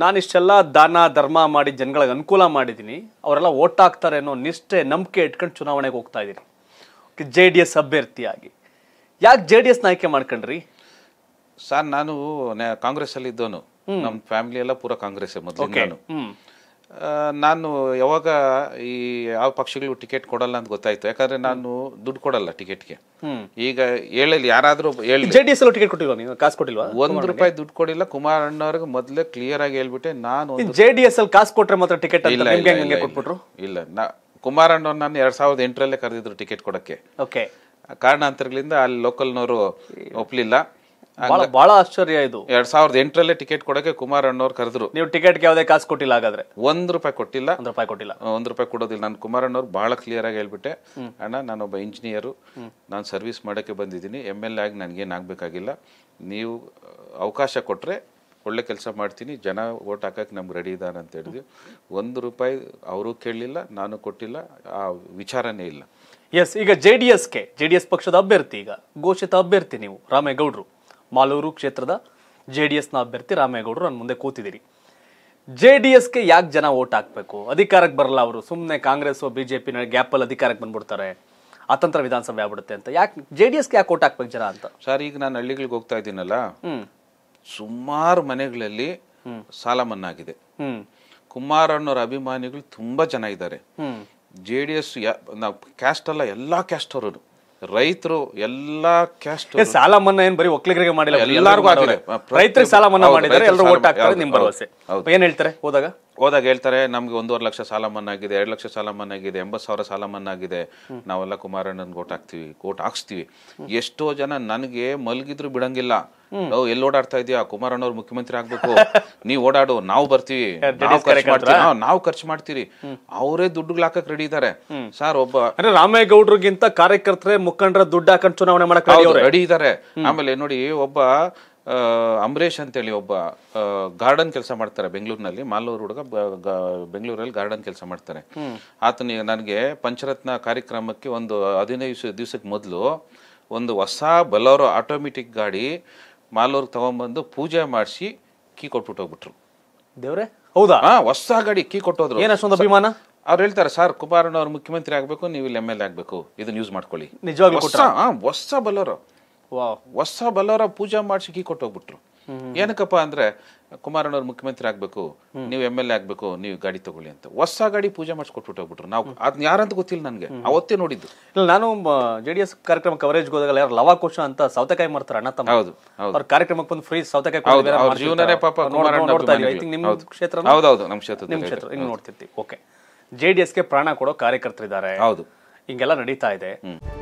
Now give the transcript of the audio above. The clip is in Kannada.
ನಾನಿಷ್ಟೆಲ್ಲ ದಾನ ಧರ್ಮ ಮಾಡಿ ಜನಗಳಿಗೆ ಅನುಕೂಲ ಮಾಡಿದ್ದೀನಿ ಅವರೆಲ್ಲ ಓಟ್ ಹಾಕ್ತಾರೆ ಅನ್ನೋ ನಿಷ್ಠೆ ನಂಬಿಕೆ ಇಟ್ಕೊಂಡು ಚುನಾವಣೆಗೆ ಹೋಗ್ತಾ ಇದ್ದೀನಿ ಜೆ ಡಿ ಎಸ್ ಅಭ್ಯರ್ಥಿಯಾಗಿ ಯಾಕೆ ಜೆ ಡಿ ಎಸ್ನ ಆಯ್ಕೆ ಮಾಡ್ಕೊಂಡ್ರಿ ಸರ್ ನಾನು ಕಾಂಗ್ರೆಸ್ ಅಲ್ಲಿ ಇದ್ದವನು ನಮ್ಮ ಫ್ಯಾಮಿಲಿ ಎಲ್ಲ ಪೂರಾ ಕಾಂಗ್ರೆಸ್ ಮೊದಲು ನಾನು ಯಾವಾಗ ಈ ಯಾವ ಪಕ್ಷಗಳಿಗೂ ಟಿಕೆಟ್ ಕೊಡಲ್ಲ ಅಂತ ಗೊತ್ತಾಯ್ತು ಯಾಕಂದ್ರೆ ನಾನು ದುಡ್ಡು ಕೊಡಲ್ಲ ಟಿಕೆಟ್ಗೆ ಈಗ ಹೇಳಲಿ ಯಾರಾದ್ರೂ ಹೇಳಿ ಜೆಡಿಎಸ್ ಟಿಕೆಟ್ ನೀವು ಕಾಸು ಕೊಟ್ಟಿಲ್ವಾ ಒಂದ್ ರೂಪಾಯಿ ದುಡ್ಡು ಕೊಡಿಲ್ಲ ಕುಮಾರ್ ಅಣ್ಣವ್ರಿಗೆ ಮೊದಲೇ ಕ್ಲಿಯರ್ ಆಗಿ ಹೇಳ್ಬಿಟ್ಟೆ ನಾನು ಜೆಡಿಎಸ್ ಅಲ್ಲಿ ಕಾಸು ಕೊಟ್ರೆ ಮಾತ್ರ ಟಿಕೆಟ್ ಇಲ್ಲ ಕೊಟ್ಬಿಟ್ರು ಇಲ್ಲ ನಾ ಕುಮಾರ್ ಅಣ್ಣವ್ರು ನಾನು ಎರಡ್ ಸಾವಿರದ ಎಂಟರಲ್ಲೇ ಕರೆದಿದ್ರು ಟಿಕೆಟ್ ಕೊಡಕ್ಕೆ ಕಾರಣಾಂತರಗಳಿಂದ ಅಲ್ಲಿ ಲೋಕಲ್ನವರು ಒಪ್ಲಿಲ್ಲ ಬಹಳ ಬಹಳ ಆಶ್ಚರ್ಯ ಇದು ಎರಡ್ ಸಾವಿರದ ಎಂಟರಲ್ಲೇ ಟಿಕೆಟ್ ಕೊಡಕ್ಕೆ ಕುಮಾರ್ ಅಣ್ಣವ್ರು ಕರೆದ್ರು ನೀವು ಟಿಕೆಟ್ ಯಾವ್ದೇ ಕಾಸು ಕೊಟ್ಟಿಲ್ಲ ಹಾಗಾದ್ರೆ ಒಂದ್ ರೂಪಾಯಿ ಕೊಟ್ಟಿಲ್ಲ ಒಂದ್ ರೂಪಾಯಿ ಕೊಟ್ಟಿಲ್ಲ ಒಂದ್ ರೂಪಾಯಿ ಕೊಡೋದಿಲ್ಲ ನಾನು ಕುಮಾರ್ ಅಣ್ಣವ್ರು ಬಹಳ ಕ್ಲಿಯರ್ ಆಗಿ ಹೇಳ್ಬಿಟ್ಟೆ ಅಣ್ಣ ನಾನೊಬ್ಬ ಇಂಜಿನಿಯರ್ ನಾನು ಸರ್ವಿಸ್ ಮಾಡೋಕ್ಕೆ ಬಂದಿದ್ದೀನಿ ಎಮ್ ಎಲ್ ಎ ಆಗಿ ನನಗೇನು ಆಗ್ಬೇಕಾಗಿಲ್ಲ ನೀವು ಅವಕಾಶ ಕೊಟ್ಟರೆ ಒಳ್ಳೆ ಕೆಲಸ ಮಾಡ್ತೀನಿ ಜನ ಓಟ್ ಹಾಕಕ್ಕೆ ನಮ್ಗೆ ರೆಡಿ ಇದ್ದಾನೆ ಅಂತ ಹೇಳಿದ್ವಿ ಒಂದು ರೂಪಾಯಿ ಅವರು ಕೇಳಲಿಲ್ಲ ನಾನು ಕೊಟ್ಟಿಲ್ಲ ಆ ವಿಚಾರನೇ ಇಲ್ಲ ಎಸ್ ಈಗ ಜೆ ಡಿ ಎಸ್ಗೆ ಪಕ್ಷದ ಅಭ್ಯರ್ಥಿ ಈಗ ಘೋಷಿತ ಅಭ್ಯರ್ಥಿ ನೀವು ರಾಮೇಗೌಡರು ಮಾಲೂರು ಕ್ಷೇತ್ರದ ಜೆ ಡಿ ಎಸ್ನ ಅಭ್ಯರ್ಥಿ ರಾಮೇಗೌಡರು ನನ್ನ ಮುಂದೆ ಕೂತಿದ್ದೀರಿ ಜೆ ಡಿ ಎಸ್ಗೆ ಯಾಕೆ ಜನ ಓಟ್ ಹಾಕಬೇಕು ಅಧಿಕಾರಕ್ಕೆ ಬರಲ್ಲ ಅವರು ಸುಮ್ಮನೆ ಕಾಂಗ್ರೆಸ್ ಬಿ ಜೆ ಪಿನ ಗ್ಯಾಪಲ್ಲಿ ಅಧಿಕಾರಕ್ಕೆ ಬಂದ್ಬಿಡ್ತಾರೆ ಅತಂತ್ರ ವಿಧಾನಸಭೆ ಆಗ್ಬಿಡುತ್ತೆ ಅಂತ ಯಾಕೆ ಜೆ ಡಿ ಎಸ್ಗೆ ಯಾಕೆ ಓಟ್ ಹಾಕ್ಬೇಕು ಜನ ಅಂತ ಸರ್ ಈಗ ನಾನು ಹಳ್ಳಿಗಳಿಗೆ ಹೋಗ್ತಾ ಇದ್ದೀನಲ್ಲ ಸುಮಾರು ಮನೆಗಳಲ್ಲಿ ಸಾಲ ಮನ್ನಾಗಿದೆ ಕುಮಾರಣ್ಣವ್ರ ಅಭಿಮಾನಿಗಳು ತುಂಬಾ ಜನ ಇದ್ದಾರೆ ಜೆ ಡಿ ಎಸ್ ಕ್ಯಾಸ್ಟ್ ಅಲ್ಲ ಎಲ್ಲಾ ಕ್ಯಾಸ್ಟ್ ಅವರು ರೈತರು ಎಲ್ಲಾ ಕ್ಯಾಸ್ಟ್ ಸಾಲ ಮನ್ನಾ ಏನ್ ಬರೀ ಒಕ್ಕಲಿಗರಿಗೆ ಮಾಡಿಲ್ಲ ಎಲ್ಲರಿಗೂ ಆಗಿದೆ ರೈತರಿಗೆ ಸಾಲ ಮನ್ನಾ ಮಾಡಿದ್ದಾರೆ ಎಲ್ಲರೂ ಓಟ್ ಹಾಕ್ತಾರೆ ನಿಮ್ ಭರವಸೆ ಏನ್ ಹೇಳ್ತಾರೆ ಹೋದಾಗ ಹೋದಾಗ ಹೇಳ್ತಾರೆ ನಮ್ಗೆ ಒಂದೂವರೆ ಲಕ್ಷ ಸಾಲ ಆಗಿದೆ ಎರಡು ಲಕ್ಷ ಸಾಲ ಮನ್ನಾಗಿದೆ ಎಂಬತ್ ಸಾವಿರ ಸಾಲ ಮನ್ನಾಗಿದೆ ನಾವೆಲ್ಲ ಕುಮಾರಣ್ಣನ ಕೋಟ್ ಹಾಕ್ತೀವಿ ಕೋಟ್ ಹಾಕ್ಸ್ತೀವಿ ಎಷ್ಟೋ ಜನ ನನಗೆ ಮಲ್ಗಿದ್ರು ಬಿಡಂಗಿಲ್ಲ ಎಲ್ಲಿ ಓಡಾಡ್ತಾ ಇದೀಯಾ ಕುಮಾರಣ್ಣವ್ರು ಮುಖ್ಯಮಂತ್ರಿ ಆಗ್ಬೇಕು ನೀವ್ ಓಡಾಡು ನಾವು ಬರ್ತೀವಿ ನಾವು ಖರ್ಚು ಮಾಡ್ತೀರಿ ಅವರೇ ದುಡ್ಡು ಹಾಕಕ್ ರೆಡಿ ಇದಾರೆ ಸರ್ ಒಬ್ಬ ರಾಮೇಗೌಡ್ರಿಗಿಂತ ಕಾರ್ಯಕರ್ತರೇ ಮುಖಂಡರ ದುಡ್ಡು ಹಾಕೊಂಡು ಚುನಾವಣೆ ಮಾಡಕ್ ರೆಡಿ ಇದಾರೆ ಆಮೇಲೆ ನೋಡಿ ಒಬ್ಬ ಅಂಬರೀಷ್ ಅಂತೇಳಿ ಒಬ್ಬ ಗಾರ್ಡನ್ ಕೆಲಸ ಮಾಡ್ತಾರೆ ಬೆಂಗಳೂರಿನಲ್ಲಿ ಮಾಲೂರು ಹುಡುಗ ಬೆಂಗಳೂರಲ್ಲಿ ಗಾರ್ಡನ್ ಕೆಲಸ ಮಾಡ್ತಾರೆ ಆತನಿಗೆ ನನಗೆ ಪಂಚರತ್ನ ಕಾರ್ಯಕ್ರಮಕ್ಕೆ ಒಂದು ಹದಿನೈದು ದಿವಸಕ್ಕೆ ಮೊದಲು ಒಂದು ಹೊಸ ಬಲೋರೋ ಆಟೋಮೆಟಿಕ್ ಗಾಡಿ ಮಾಲೂರಿಗೆ ತಗೊಂಡ್ಬಂದು ಪೂಜೆ ಮಾಡಿಸಿ ಕೀ ಕೊಟ್ಬಿಟ್ಟು ಹೋಗ್ಬಿಟ್ರು ದೇವ್ರೆ ಹೌದಾ ಹೊಸ ಗಾಡಿ ಕೀ ಕೊಟ್ಟೋದ್ರು ಏನಷ್ಟೊಂದು ಅಭಿಮಾನ ಅವ್ರು ಹೇಳ್ತಾರೆ ಸರ್ ಕುಮಾರಣ್ಣ ಅವ್ರು ಮುಖ್ಯಮಂತ್ರಿ ಆಗಬೇಕು ನೀವು ಇಲ್ಲಿ ಎಮ್ ಎಲ್ ಎ ಆಗಬೇಕು ಇದನ್ನ ಯೂಸ್ ಮಾಡ್ಕೊಳ್ಳಿ ನಿಜವಾಗಿ ಹೊಸ ಬಲೋರು ಹೊಸ ಬಲ್ಲವರ ಪೂಜಾ ಮಾಡಿಸಿ ಕೀ ಕೊಟ್ಟೋಗ್ಬಿಟ್ರು ಏನಕ್ಕಪ್ಪ ಅಂದ್ರೆ ಕುಮಾರಣ್ಣವ್ರ ಮುಖ್ಯಮಂತ್ರಿ ಆಗ್ಬೇಕು ನೀವು ಎಮ್ ಎಲ್ ಎ ಆಗ್ಬೇಕು ನೀವು ಗಾಡಿ ತಗೊಳ್ಳಿ ಅಂತ ಹೊಸ ಗಾಡಿ ಪೂಜೆ ಕೊಟ್ಟು ಹೋಗ್ಬಿಟ್ರು ನಾವು ಅದ್ನ ಯಾರಂತ ಗೊತ್ತಿಲ್ಲ ನನಗೆ ಅವತ್ತೇ ನೋಡಿದ್ದು ಇಲ್ಲ ನಾನು ಜೆ ಡಿ ಎಸ್ ಕಾರ್ಯಕ್ರಮ ಕವರೇಜ್ ಹೋದಾಗ ಯಾರು ಲವ ಕೋಶ ಅಂತ ಸೌತೆಕಾಯಿ ಮಾಡ್ತಾರೆ ಅಣ್ಣ ತಮ್ಮ ಹೌದು ಅವ್ರ ಕಾರ್ಯಕ್ರಮಕ್ಕೆ ಬಂದು ಫ್ರೀ ಸೌತೆಕಾಯಿ ಅವ್ರ ಐ ಥಿಂಕ್ ನಿಮ್ಮ ಕ್ಷೇತ್ರ ಹೌದು ನಮ್ಮ ಕ್ಷೇತ್ರ ಓಕೆ ಜೆ ಡಿ ಪ್ರಾಣ ಕೊಡೋ ಕಾರ್ಯಕರ್ತರಿದ್ದಾರೆ ಹೌದು ಹಿಂಗೆಲ್ಲ ನಡೀತಾ ಇದೆ